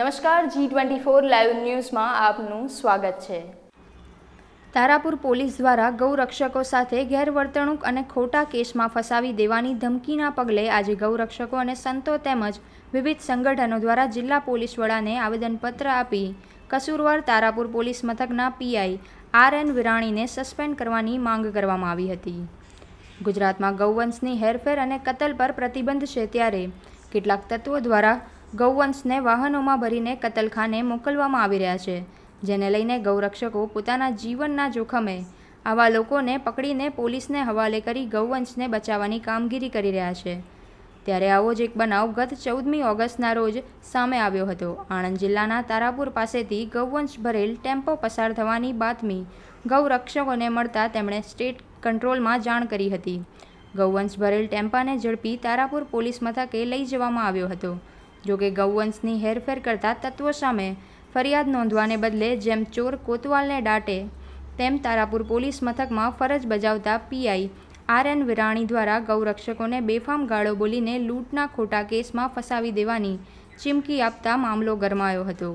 નમસ્કાર G twenty four live ન્યૂઝમાં આપનું સ્વાગત છે તારાપુર પોલીસ દ્વારા ગૌરક્ષકો સાથે ગેરવર્તણૂક અને ખોટા કેસમાં ફસાવી દેવાની ધમકીના પગલે આજે ગૌરક્ષકો અને સંતો તેમજ વિવિધ સંગઠનો દ્વારા જિલ્લા પોલીસ વડાને આવેદનપત્ર આપી કસૂરવાર તારાપુર પોલીસ મથકના પીઆઈ આર એન વિરાણીને સસ્પેન્ડ કરવાની માંગ કરવામાં આવી હતી ગુજરાતમાં ગૌવંશની હેરફેર અને કતલ પર પ્રતિબંધ છે ત્યારે કેટલાક તત્વો દ્વારા ગૌવંશને વાહનોમાં ભરીને કતલખાને મોકલવામાં આવી રહ્યા છે જેને લઈને ગૌરક્ષકો પોતાના જીવનના જોખમે આવા લોકોને પકડીને પોલીસને હવાલે કરી ગૌવંશને બચાવવાની કામગીરી કરી રહ્યા છે ત્યારે આવો જ એક બનાવ ગત ચૌદમી ઓગસ્ટના રોજ સામે આવ્યો હતો આણંદ જિલ્લાના તારાપુર પાસેથી ગૌવંશ ભરેલ ટેમ્પો પસાર થવાની બાતમી ગૌરક્ષકોને મળતા તેમણે સ્ટેટ કંટ્રોલમાં જાણ કરી હતી ગૌવંશ ભરેલ ટેમ્પાને ઝડપી તારાપુર પોલીસ મથકે લઈ જવામાં આવ્યો હતો જોકે ગૌવંશની હેરફેર કરતા તત્વો સામે ફરિયાદ નોંધવાને બદલે જેમ ચોર કોતવાલને દાટે તેમ તારાપુર પોલીસ મથકમાં ફરજ બજાવતા પીઆઈ આર એન વિરાણી દ્વારા ગૌરક્ષકોને બેફામ ગાળો બોલીને લૂંટના ખોટા કેસમાં ફસાવી દેવાની ચીમકી આપતા મામલો ગરમાયો હતો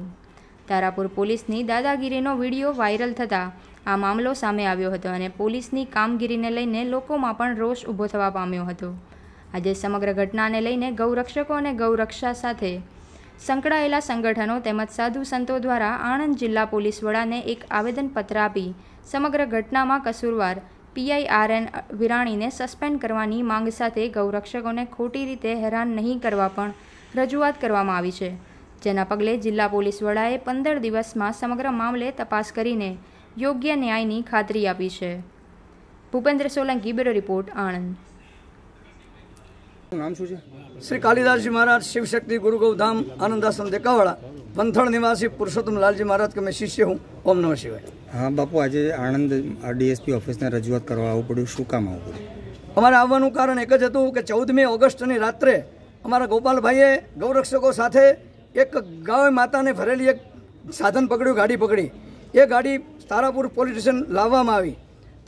તારાપુર પોલીસની દાદાગીરીનો વિડીયો વાયરલ થતાં આ મામલો સામે આવ્યો હતો અને પોલીસની કામગીરીને લઈને લોકોમાં પણ રોષ ઊભો થવા પામ્યો હતો આજે સમગ્ર ઘટનાને લઈને ગૌરક્ષકો અને ગૌરક્ષા સાથે સંકળાયેલા સંગઠનો તેમજ સાધુ સંતો દ્વારા આણંદ જિલ્લા પોલીસ વડાને એક આવેદનપત્ર આપી સમગ્ર ઘટનામાં કસૂરવાર પીઆઈઆરએન વિરાણીને સસ્પેન્ડ કરવાની માંગ સાથે ગૌરક્ષકોને ખોટી રીતે હેરાન નહીં કરવા પણ રજૂઆત કરવામાં આવી છે જેના પગલે જિલ્લા પોલીસ વડાએ પંદર દિવસમાં સમગ્ર મામલે તપાસ કરીને યોગ્ય ન્યાયની ખાતરી આપી છે ભૂપેન્દ્ર સોલંકી બ્યુરો રિપોર્ટ આણંદ નામ શું છે શ્રી કાલિદાસજી મહારાજ શિવશક્તિ ગુરુગૌધામ આનંદાસન દેકાવાળા પંથળ નિવાસી પુરુષોત્તમ લાલજી મહારાજ કે મેં શિષ્ય હું ઓમ નમઃ શિવાય હા બાપુ આજે આણંદ ડીએસપી ઓફિસને રજૂઆત કરવા આવવું પડ્યું શું કામ આવવું પડ્યું અમારે આવવાનું કારણ એક જ હતું કે ચૌદમી ઓગસ્ટની રાત્રે અમારા ગોપાલભાઈએ ગૌરક્ષકો સાથે એક ગાય માતાને ભરેલી એક સાધન પકડ્યું ગાડી પકડી એ ગાડી તારાપુર પોલીસ સ્ટેશન લાવવામાં આવી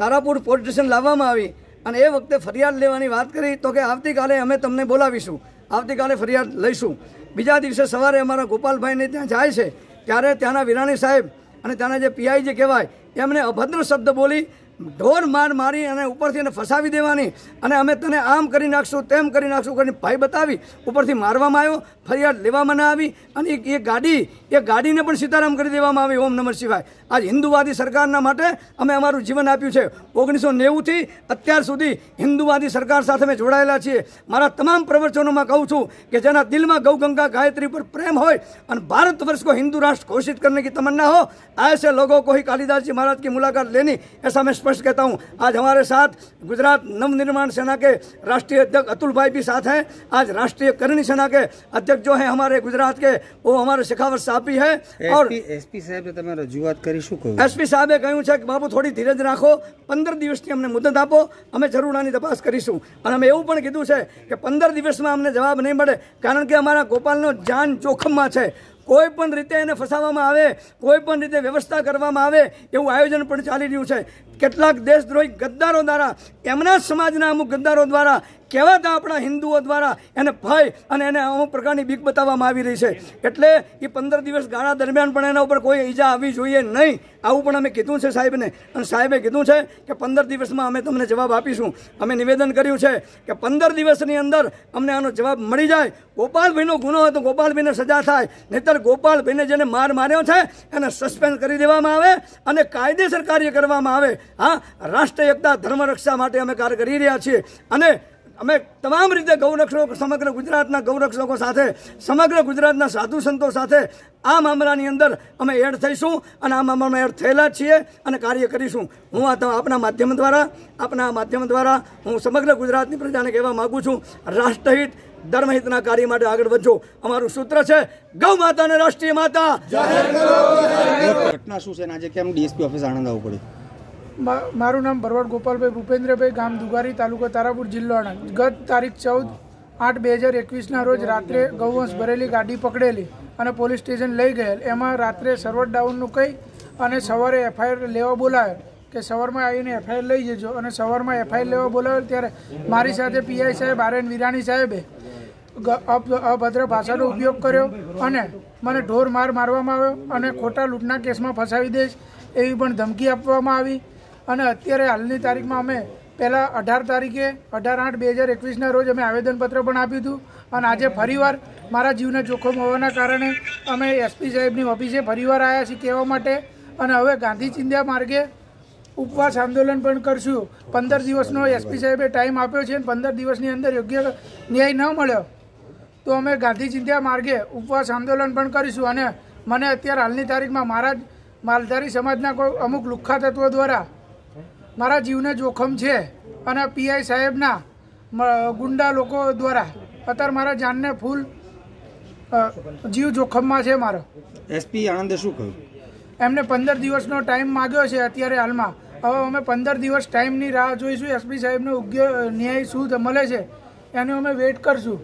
તારાપુર પોલીસ સ્ટેશન લાવવામાં આવી અને એ વખતે ફરિયાદ લેવાની વાત કરી તો કે આવતીકાલે અમે તમને બોલાવીશું આવતીકાલે ફરિયાદ લઈશું બીજા દિવસે સવારે અમારા ગોપાલભાઈને ત્યાં જાય છે ત્યારે ત્યાંના વિરાણી સાહેબ અને ત્યાંના જે પીઆઈ જે કહેવાય એમને અભદ્ર શબ્દ બોલી ઢોર માર મારી અને ઉપરથી એને ફસાવી દેવાની અને અમે તને આમ કરી નાખશું તેમ કરી નાખશું કરીને ભાઈ બતાવી ઉપરથી મારવામાં આવ્યો ફરિયાદ લેવામાં ના આવી અને એ ગાડી એ ગાડીને પણ સીતારામ કરી દેવામાં આવી ઓમ નમર શિવાય આજ હિન્દુવાદી સરકારના માટે અમે અમારું જીવન આપ્યું છે ઓગણીસો નેવુંથી અત્યાર સુધી હિન્દુવાદી સરકાર સાથે અમે જોડાયેલા છીએ મારા તમામ પ્રવચનોમાં કહું છું કે જેના દિલમાં ગૌગંગા ગાયત્રી પર પ્રેમ હોય અને ભારત વર્ષ કો હિન્દુ રાષ્ટ્ર ઘોષિત કરને કી તમન્ના હો એસે લોકો કોઈ કાલિદાસજી મહારાજ કી મુલાકાત લેની એ સામે स्पष्ट कहता हूँ आज हमारे साथ गुजरात नवनिर्माण सेना के राष्ट्रीय अध्यक्ष अतुल भाई भी साथ हैं आज राष्ट्रीय करणी सेना के अध्यक्ष जो है हमारे गुजरात के वो हमारे શેખાવત સાહેબ બી હે ઓર એસપી સાહેબે તમે રજૂઆત કરી શું કહ્યું એસપી સાહેબે કહ્યું છે કે બાબુ થોડી ધીરજ રાખો પંદર દિવસની અમને મુદત આપો અમે જરૂર આની તપાસ કરીશું અને અમે એવું પણ કીધું છે કે પંદર દિવસમાં અમને જવાબ નહીં મળે કારણ કે અમારા ગોપાલનો જાન જોખમમાં છે કોઈ પણ રીતે એને ફસાવવામાં આવે કોઈ પણ રીતે વ્યવસ્થા કરવામાં આવે એવું આયોજન પણ ચાલી રહ્યું છે કેટલાક દેશદ્રોહી ગદ્દારો દ્વારા એમના સમાજના અમુક ગદ્દારો દ્વારા કહેવાતા આપણા હિન્દુઓ દ્વારા એને ભય અને એને અમુક પ્રકારની બીક બતાવવામાં આવી રહી છે એટલે એ પંદર દિવસ ગાળા દરમિયાન પણ એના ઉપર કોઈ ઈજા આવવી જોઈએ નહીં આવું પણ અમે કીધું છે સાહેબને અને સાહેબે કીધું છે કે પંદર દિવસમાં અમે તમને જવાબ આપીશું અમે નિવેદન કર્યું છે કે પંદર દિવસની અંદર અમને આનો જવાબ મળી જાય ગોપાલભાઈનો ગુનો હોય તો ગોપાલભાઈને સજા થાય નહીતર ગોપાલભાઈને જેને માર માર્યો છે એને સસ્પેન્ડ કરી દેવામાં આવે અને કાયદેસર કાર્ય કરવામાં આવે હા રાષ્ટ્ર એકતા ધર્મ માટે અમે કાર્ય કરી રહ્યા છીએ અને અમે તમામ રીતે ગૌરક્ષકો સમગ્ર ગુજરાતના ગૌરક્ષકો સાથે સમગ્ર ગુજરાતના સાધુ સંતો સાથે આ મામલાની અંદર અમે એડ થઈશું અને આ મામલામાં એડ થયેલા છીએ અને કાર્ય કરીશું હું આ આપના માધ્યમ દ્વારા આપના માધ્યમ દ્વારા હું સમગ્ર ગુજરાતની પ્રજાને કહેવા માગું છું રાષ્ટ્રહિત ધર્મહિતના કાર્ય માટે આગળ વધજો અમારું સૂત્ર છે ગૌ માતા અને રાષ્ટ્રીય માતા ઘટના શું છે આજે કેમ ડીએસપી ઓફિસ આણંદ આવવું પડ્યું મારું નામ ભરવાડ ગોપાલભાઈ ભૂપેન્દ્રભાઈ ગામ દુગારી તાલુકો તારાપુર જિલ્લો આણંદ ગત તારીખ ચૌદ આઠ બે હજાર એકવીસના રોજ રાત્રે ગૌવંશ ભરેલી ગાડી પકડેલી અને પોલીસ સ્ટેશન લઈ ગયેલ એમાં રાત્રે સર્વર ડાઉનનું કહી અને સવારે એફઆઈઆર લેવા બોલાવ્યો કે સવારમાં આવીને એફઆઈઆર લઈ જજો અને સવારમાં એફઆઈઆર લેવા બોલાવેલ ત્યારે મારી સાથે પીઆઈ સાહેબ આર એન વિરાણી સાહેબે અભદ્ર ભાષાનો ઉપયોગ કર્યો અને મને ઢોર માર મારવામાં આવ્યો અને ખોટા લૂંટના કેસમાં ફસાવી દઈશ એવી પણ ધમકી આપવામાં આવી અને અત્યારે હાલની તારીખમાં અમે પહેલાં અઢાર તારીખે અઢાર આઠ બે હજાર એકવીસના રોજ અમે આવેદનપત્ર પણ આપ્યું હતું અને આજે ફરીવાર મારા જીવને જોખમ હોવાના કારણે અમે એસપી સાહેબની ઓફિસે ફરીવાર આવ્યા છીએ કહેવા માટે અને હવે ગાંધી ચિંધ્યા માર્ગે ઉપવાસ આંદોલન પણ કરશું પંદર દિવસનો એસપી સાહેબે ટાઈમ આપ્યો છે અને પંદર દિવસની અંદર યોગ્ય ન્યાય ન મળ્યો તો અમે ગાંધી ચિંધ્યા માર્ગે ઉપવાસ આંદોલન પણ કરીશું અને મને અત્યારે હાલની તારીખમાં મારા જ માલધારી સમાજના કોઈ અમુક લુખ્ખા તત્વો દ્વારા મારા જીવને જોખમ છે અને પીઆઈ સાહેબના ગુંડા લોકો દ્વારા અત્યારે મારા જાનને ફૂલ જીવ જોખમમાં છે મારો એસપી આનંદે શું કહ્યું એમને પંદર દિવસનો ટાઈમ માગ્યો છે અત્યારે હાલમાં હવે અમે પંદર દિવસ ટાઈમની રાહ જોઈશું એસપી સાહેબનો યોગ્ય ન્યાય શું મળે છે એનો અમે વેઇટ કરશું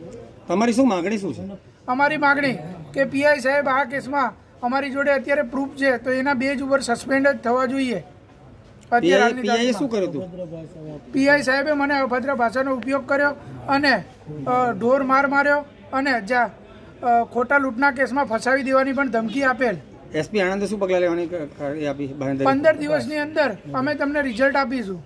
તમારી શું માગણી શું છે અમારી માગણી કે પીઆઈ સાહેબ આ કેસમાં અમારી જોડે અત્યારે પ્રૂફ છે તો એના બેજ ઉપર સસ્પેન્ડ જ થવા જોઈએ પીઆઈ સાહેબે મને અભદ્ર ભાષાનો ઉપયોગ કર્યો અને ઢોર માર માર્યો અને જ્યાં ખોટા લૂંટના કેસમાં ફસાવી દેવાની પણ ધમકી આપેલ એસપી આણંદે શું પગલાં લેવાની પંદર દિવસની અંદર અમે તમને રિઝલ્ટ આપીશું